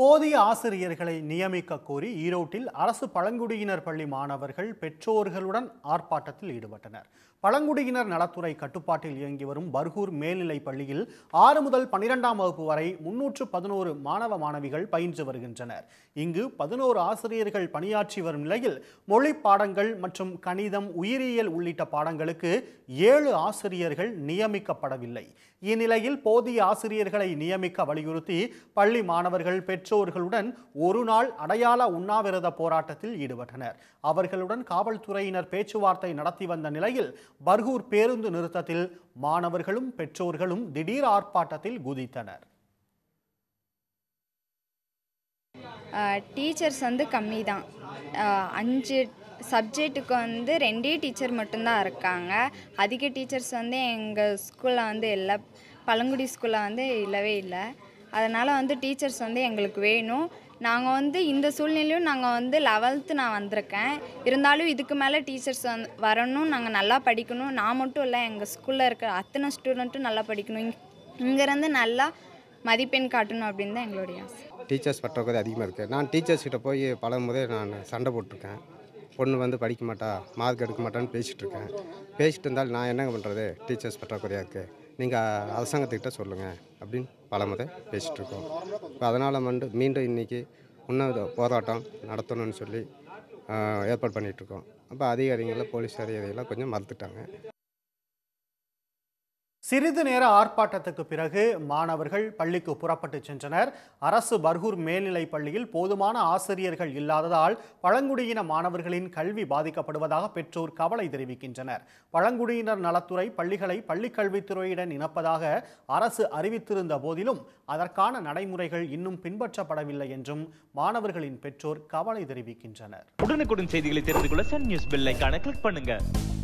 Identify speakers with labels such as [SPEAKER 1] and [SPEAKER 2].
[SPEAKER 1] போதிய ஆசிரியர்களை நியமிக்க கோரி ஈரோட்டில் அரசு பழங்குடியினர் பள்ளி மாணவர்கள் பெற்றோர்களுடன் ஆர்ப்பாட்டத்தில் ஈடுபட்டனர் பழங்குடியினர் நலத்துறை கட்டுப்பாட்டில் இயங்கி வரும் பர்கூர் மேல்நிலைப் பள்ளியில் ஆறு முதல் பனிரெண்டாம் வகுப்பு வரை முன்னூற்று பதினோரு மாணவ மாணவிகள் பயின்று வருகின்றனர் இங்கு பதினோரு ஆசிரியர்கள் பணியாற்றி வரும் நிலையில் மொழி பாடங்கள் மற்றும் கணிதம் உயிரியல் உள்ளிட்ட பாடங்களுக்கு ஏழு ஆசிரியர்கள் நியமிக்கப்படவில்லை இந்நிலையில் போதிய ஆசிரியர்களை நியமிக்க வலியுறுத்தி பள்ளி மாணவர்கள் பெற்றோர்களுடன் ஒரு நாள் அடையாள உண்ணாவிரத போராட்டத்தில் ஈடுபட்டனர் அவர்களுடன் காவல்துறையினர் பேச்சுவார்த்தை நடத்தி வந்த நிலையில் பர்கூர் பேருந்து நிறுத்தத்தில் மாணவர்களும் பெற்றோர்களும் திடீர் ஆர்ப்பாட்டத்தில் குதித்தனர்
[SPEAKER 2] டீச்சர்ஸ் வந்து கம்மி தான் அஞ்சு சப்ஜெக்ட்டுக்கு வந்து ரெண்டே டீச்சர் மட்டும்தான் இருக்காங்க அதிக டீச்சர்ஸ் வந்து எங்கள் ஸ்கூலில் வந்து இல்லை பழங்குடி ஸ்கூலில் வந்து இல்லவே இல்லை அதனால் வந்து டீச்சர்ஸ் வந்து எங்களுக்கு வேணும் நாங்கள் வந்து இந்த சூழ்நிலையும் நாங்கள் வந்து லெவல்த்து நான் வந்திருக்கேன் இருந்தாலும் இதுக்கு மேலே டீச்சர்ஸ் வந் வரணும் நாங்கள் நல்லா படிக்கணும் நான் மட்டும் இல்லை எங்கள் ஸ்கூலில் இருக்கிற அத்தனை ஸ்டூடெண்ட்டும் நல்லா படிக்கணும் இங் இங்கேருந்து நல்லா மதிப்பெண் காட்டணும் அப்படின்னு தான் எங்களுடைய ஆசை
[SPEAKER 3] டீச்சர்ஸ் பற்றாக்குறை அதிகமாக இருக்குது நான் டீச்சர்ஸ் கிட்ட போய் பழகும் போதே நான் சண்டை போட்டிருக்கேன் பொண்ணு வந்து படிக்க மாட்டா மார்க் எடுக்க மாட்டான்னு பேசிகிட்டு இருக்கேன் பேசிட்டு இருந்தாலும் நான் என்னங்க பண்ணுறது டீச்சர்ஸ் பற்றாக்குறையாக இருக்குது நீங்கள் அரசாங்கத்துக்கிட்ட சொல்லுங்கள் அப்படின்னு பலமுறை முறை பேசிகிட்ருக்கோம் இப்போ அதனால் மண்டு மீண்டும் இன்றைக்கி இன்னும் போராட்டம் நடத்தணும்னு சொல்லி ஏற்பாடு பண்ணிகிட்ருக்கோம்
[SPEAKER 1] அப்போ அதிகாரிகளில் போலீஸ் அதிகாரிகள்லாம் கொஞ்சம் மறுத்துட்டாங்க சிறிது நேர ஆர்ப்பாட்டத்துக்கு பிறகு மாணவர்கள் பள்ளிக்கு புறப்பட்டு சென்றனர் அரசு பர்கூர் மேல்நிலைப் பள்ளியில் போதுமான ஆசிரியர்கள் இல்லாததால் பழங்குடியின மாணவர்களின் கல்வி பாதிக்கப்படுவதாக பெற்றோர் கவலை தெரிவிக்கின்றனர் பழங்குடியினர் நலத்துறை பள்ளிகளை பள்ளிக்கல்வித்துறையுடன் இணைப்பதாக அரசு அறிவித்திருந்த போதிலும் அதற்கான நடைமுறைகள் இன்னும் பின்பற்றப்படவில்லை என்றும் மாணவர்களின் பெற்றோர் கவலை தெரிவிக்கின்றனர் உடனுக்குடன் செய்திகளை தெரிந்து கொள்ள சன் நியூஸ் பெல்லைக்கான கிளிக் பண்ணுங்கள்